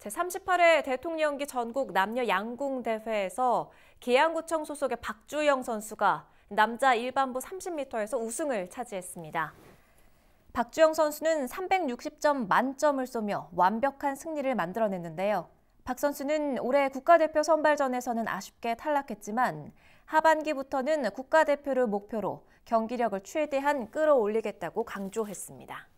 제38회 대통령기 전국 남녀 양궁 대회에서 계양구청 소속의 박주영 선수가 남자 일반부 30m에서 우승을 차지했습니다. 박주영 선수는 360점 만점을 쏘며 완벽한 승리를 만들어냈는데요. 박 선수는 올해 국가대표 선발전에서는 아쉽게 탈락했지만 하반기부터는 국가대표를 목표로 경기력을 최대한 끌어올리겠다고 강조했습니다.